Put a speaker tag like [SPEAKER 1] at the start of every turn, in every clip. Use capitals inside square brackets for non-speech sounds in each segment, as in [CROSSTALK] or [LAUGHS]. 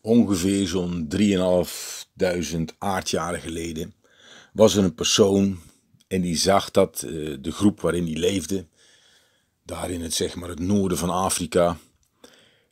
[SPEAKER 1] ongeveer zo'n 3.500 aardjaren geleden, was er een persoon en die zag dat eh, de groep waarin hij leefde, daar in het, zeg maar, het noorden van Afrika,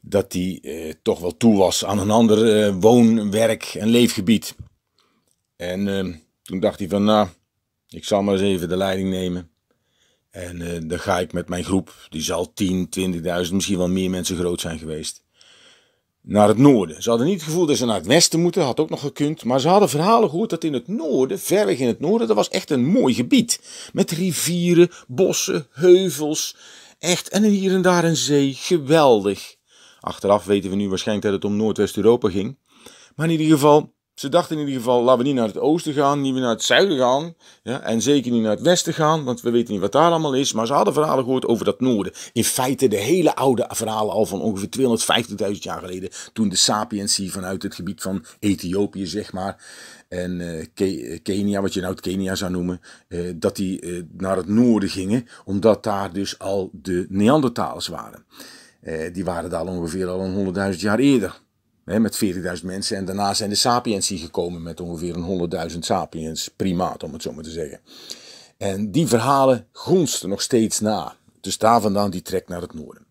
[SPEAKER 1] dat die eh, toch wel toe was aan een ander uh, eh, woon, werk en leefgebied. En toen dacht hij van, nou, ik zal maar eens even de leiding nemen. En dan ga ik met mijn groep, die zal 10, 20.000, misschien wel meer mensen groot zijn geweest naar het noorden. Ze hadden niet het gevoel dat ze naar het westen moeten, had ook nog gekund. Maar ze hadden verhalen gehoord dat in het noorden, ver weg in het noorden, dat was echt een mooi gebied. Met rivieren, bossen, heuvels. Echt, en hier en daar een zee. Geweldig. Achteraf weten we nu waarschijnlijk dat het om Noordwest-Europa ging. Maar in ieder geval, ze dachten in ieder geval, laten we niet naar het oosten gaan, niet meer naar het zuiden gaan. Ja, en zeker niet naar het westen gaan, want we weten niet wat daar allemaal is. Maar ze hadden verhalen gehoord over dat noorden. In feite de hele oude verhalen al van ongeveer 250.000 jaar geleden. Toen de sapiensie vanuit het gebied van Ethiopië, zeg maar. En eh, eh, Kenia, wat je nou het Kenia zou noemen. Eh, dat die naar het noorden gingen, omdat daar dus al de Neandertalers waren. die waren daar ongeveer al een 100.000 jaar eerder met 40.000 mensen. En daarna zijn de sapiens hier gekomen met ongeveer een 100.000 sapiens primaat, om het zo maar te zeggen. En die verhalen gonsten nog steeds na. Dus daar vandaan die trek naar het noorden.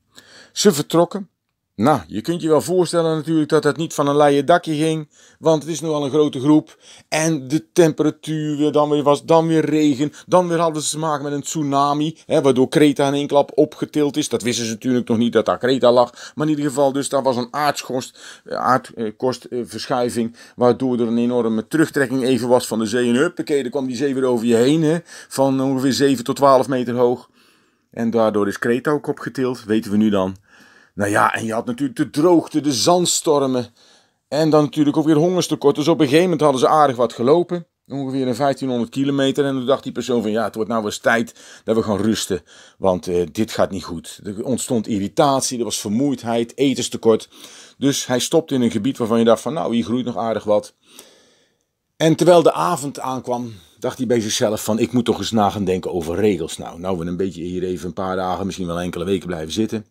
[SPEAKER 1] Ze vertrokken nou, je kunt je wel voorstellen natuurlijk dat het niet van een leien dakje ging, want het is nu al een grote groep. En de temperatuur weer, dan weer was, dan weer regen, dan weer hadden ze te maken met een tsunami, hè, waardoor Kreta in één klap opgetild is. Dat wisten ze natuurlijk nog niet dat daar Kreta lag, maar in ieder geval dus daar was een eh, aardkorstverschuiving, waardoor er een enorme terugtrekking even was van de zee. En huppakee, dan kwam die zee weer over je heen, hè, van ongeveer 7 tot 12 meter hoog. En daardoor is Creta ook opgetild, weten we nu dan. Nou ja, en je had natuurlijk de droogte, de zandstormen. En dan natuurlijk ook weer hongerstekort. Dus op een gegeven moment hadden ze aardig wat gelopen. Ongeveer een 1500 kilometer. En toen dacht die persoon van ja, het wordt nou eens tijd dat we gaan rusten. Want eh, dit gaat niet goed. Er ontstond irritatie, er was vermoeidheid, etenstekort. Dus hij stopte in een gebied waarvan je dacht van nou, hier groeit nog aardig wat. En terwijl de avond aankwam, dacht hij bij zichzelf van ik moet toch eens na gaan denken over regels. Nou, nou we een beetje hier even een paar dagen, misschien wel enkele weken blijven zitten.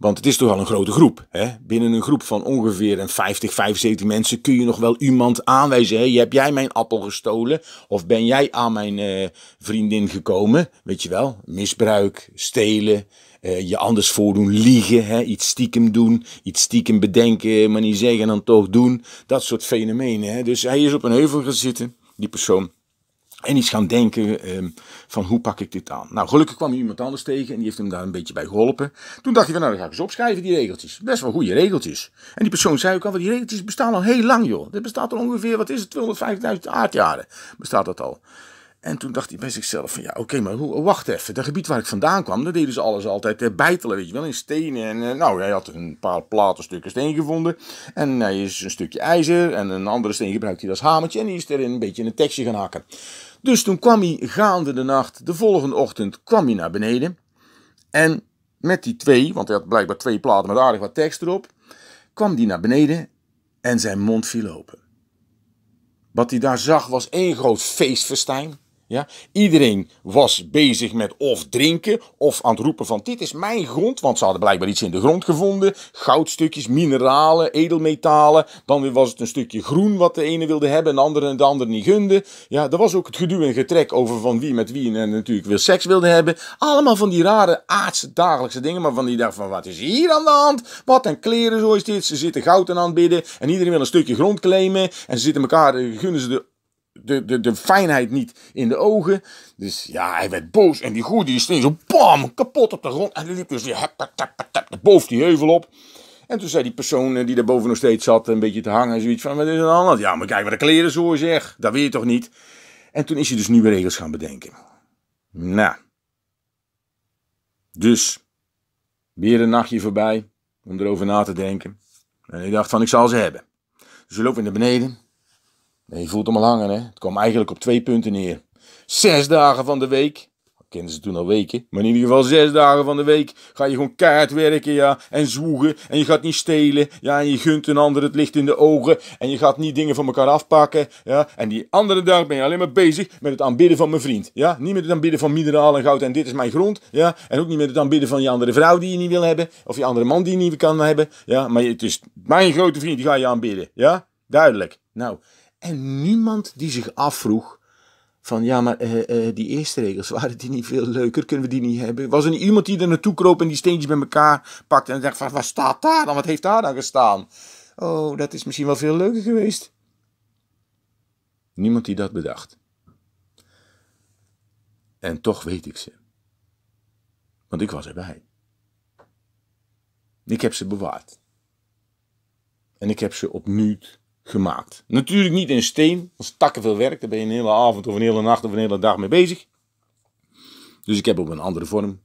[SPEAKER 1] Want het is toch al een grote groep. Hè? Binnen een groep van ongeveer een 50, 75 mensen kun je nog wel iemand aanwijzen. Hè? Heb jij mijn appel gestolen? Of ben jij aan mijn eh, vriendin gekomen? Weet je wel, misbruik, stelen, eh, je anders voordoen, liegen, hè? iets stiekem doen, iets stiekem bedenken, maar niet zeggen en dan toch doen. Dat soort fenomenen. Hè? Dus hij is op een heuvel gaan zitten, die persoon. En iets gaan denken ehm, van hoe pak ik dit aan. Nou, gelukkig kwam hier iemand anders tegen en die heeft hem daar een beetje bij geholpen. Toen dacht hij van nou, dan ga ik eens opschrijven die regeltjes. Best wel goede regeltjes. En die persoon zei ook al, die regeltjes bestaan al heel lang joh. Dit bestaat al ongeveer, wat is het, 250.000 aardjaren bestaat dat al. En toen dacht hij bij zichzelf van ja, oké, maar hoe, wacht even. Dat gebied waar ik vandaan kwam, daar deden ze alles altijd eh, bijtelen, weet je wel, in stenen. En eh, nou, hij had een paar platen stukken steen gevonden. En hij is een stukje ijzer en een andere steen gebruikt hij als hamertje. En die is er een beetje een tekstje gaan hakken. Dus toen kwam hij gaande de nacht, de volgende ochtend kwam hij naar beneden. En met die twee, want hij had blijkbaar twee platen met aardig wat tekst erop, kwam die naar beneden en zijn mond viel open. Wat hij daar zag was één groot feestfestijn. Ja? Iedereen was bezig met of drinken of aan het roepen van dit is mijn grond. Want ze hadden blijkbaar iets in de grond gevonden. Goudstukjes, mineralen, edelmetalen. Dan weer was het een stukje groen wat de ene wilde hebben en de andere, de andere niet gunde. Ja, er was ook het geduw en getrek over van wie met wie en natuurlijk weer seks wilde hebben. Allemaal van die rare aardse dagelijkse dingen. Maar van die dag van wat is hier aan de hand? Wat een kleren zo is dit. Ze zitten goud aan het bidden en iedereen wil een stukje grond claimen. En ze zitten elkaar, eh, gunnen ze de de, de, de fijnheid niet in de ogen. Dus ja, hij werd boos. En die goede die steen zo bam, kapot op de grond. En die liep dus die boven die heuvel op. En toen zei die persoon eh, die daar boven nog steeds zat, een beetje te hangen, en zoiets van: wat is er aan Ja, maar kijk wat de kleren zo zeg. Dat weet je toch niet? En toen is hij dus nieuwe regels gaan bedenken. Nou. Dus. Weer een nachtje voorbij. Om erover na te denken. En ik dacht van, ik zal ze hebben. Dus we lopen naar beneden je voelt hem al hangen, hè? Het kwam eigenlijk op twee punten neer. Zes dagen van de week. Kenden ze toen al weken. Maar in ieder geval zes dagen van de week ga je gewoon kaart werken, ja. En zwoegen. En je gaat niet stelen. Ja, en je gunt een ander het licht in de ogen. En je gaat niet dingen van elkaar afpakken. Ja. En die andere dag ben je alleen maar bezig met het aanbidden van mijn vriend. Ja. Niet met het aanbidden van mineralen en goud en dit is mijn grond. Ja. En ook niet met het aanbidden van je andere vrouw die je niet wil hebben. Of je andere man die je niet kan hebben. Ja. Maar het is mijn grote vriend die ga je aanbidden. Ja. Duidelijk. Nou, en niemand die zich afvroeg van ja, maar eh, eh, die eerste regels, [LAUGHS] waren die niet veel leuker? Kunnen we die niet hebben? Was er niet iemand die er naartoe kroop en die steentjes bij elkaar pakte en dacht van, wat staat daar dan? Wat heeft daar dan gestaan? Oh, dat is misschien wel veel leuker geweest. Niemand die dat bedacht. En toch weet ik ze. Want ik was erbij. Ik heb ze bewaard. En ik heb ze opnieuw gemaakt. Natuurlijk niet in steen, dat is takken veel werk. Daar ben je een hele avond of een hele nacht of een hele dag mee bezig. Dus ik heb op een andere vorm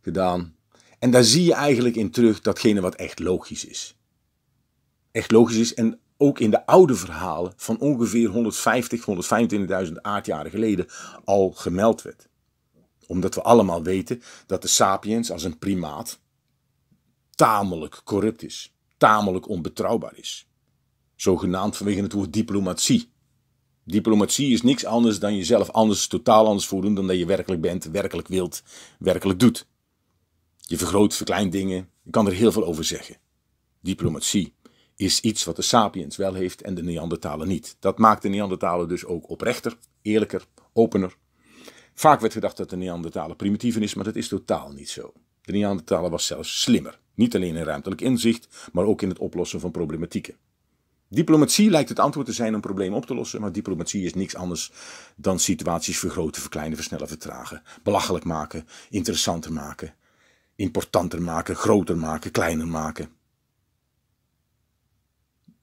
[SPEAKER 1] gedaan. En daar zie je eigenlijk in terug datgene wat echt logisch is. Echt logisch is en ook in de oude verhalen van ongeveer 150, 125.000 aardjaren geleden al gemeld werd. Omdat we allemaal weten dat de sapiens als een primaat tamelijk corrupt is, tamelijk onbetrouwbaar is. Zogenaamd vanwege het woord diplomatie. Diplomatie is niks anders dan jezelf anders, totaal anders voelen dan dat je werkelijk bent, werkelijk wilt, werkelijk doet. Je vergroot, verkleint dingen. Je kan er heel veel over zeggen. Diplomatie is iets wat de sapiens wel heeft en de Neandertalen niet. Dat maakt de Neandertalen dus ook oprechter, eerlijker, opener. Vaak werd gedacht dat de Neandertalen primitieven is, maar dat is totaal niet zo. De Neandertalen was zelfs slimmer. Niet alleen in ruimtelijk inzicht, maar ook in het oplossen van problematieken. Diplomatie lijkt het antwoord te zijn om problemen op te lossen, maar diplomatie is niks anders dan situaties vergroten, verkleinen, versnellen, vertragen, belachelijk maken, interessanter maken, importanter maken, groter maken, kleiner maken.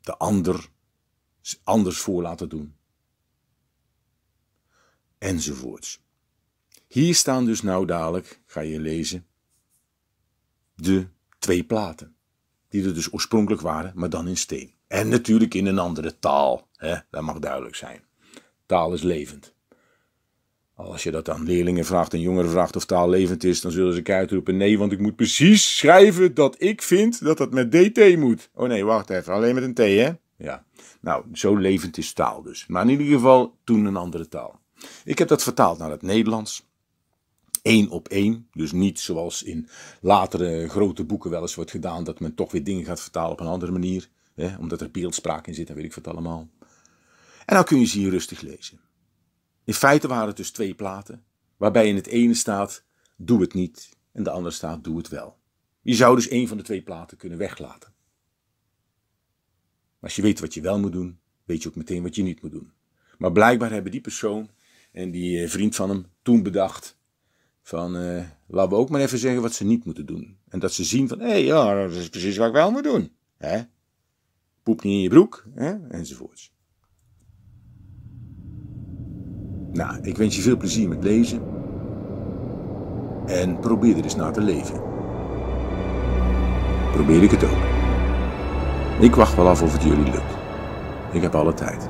[SPEAKER 1] De ander anders voor laten doen. Enzovoorts. Hier staan dus nou dadelijk, ga je lezen, de twee platen, die er dus oorspronkelijk waren, maar dan in steen. En natuurlijk in een andere taal. Hè? Dat mag duidelijk zijn. Taal is levend. Als je dat aan leerlingen vraagt en jongeren vraagt of taal levend is, dan zullen ze uitroepen: nee, want ik moet precies schrijven dat ik vind dat dat met DT moet. Oh nee, wacht even, alleen met een T, hè? Ja. Nou, zo levend is taal dus. Maar in ieder geval toen een andere taal. Ik heb dat vertaald naar het Nederlands. Eén op één. Dus niet zoals in latere grote boeken wel eens wordt gedaan, dat men toch weer dingen gaat vertalen op een andere manier omdat er beeldspraak in zit dan weet ik wat allemaal. En dan nou kun je ze hier rustig lezen. In feite waren het dus twee platen, waarbij in het ene staat doe het niet en de andere staat doe het wel. Je zou dus een van de twee platen kunnen weglaten. als je weet wat je wel moet doen, weet je ook meteen wat je niet moet doen. Maar blijkbaar hebben die persoon en die eh, vriend van hem toen bedacht van eh, laten we ook maar even zeggen wat ze niet moeten doen. En dat ze zien van hé, ja, dat is precies wat ik wel moet doen. Hè? poep niet in je broek, hè? enzovoorts. Nou, ik wens je veel plezier met lezen en probeer er eens naar te leven. Probeer ik het ook. Ik wacht wel af of het jullie lukt. Ik heb alle tijd.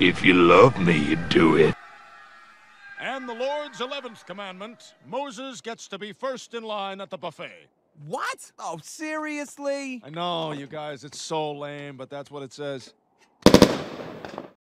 [SPEAKER 1] If you love me, you do it. And the Lord's 11th commandment, Moses gets to be first in line at the buffet. What? Oh, seriously? I know, you guys, it's so lame, but that's what it says.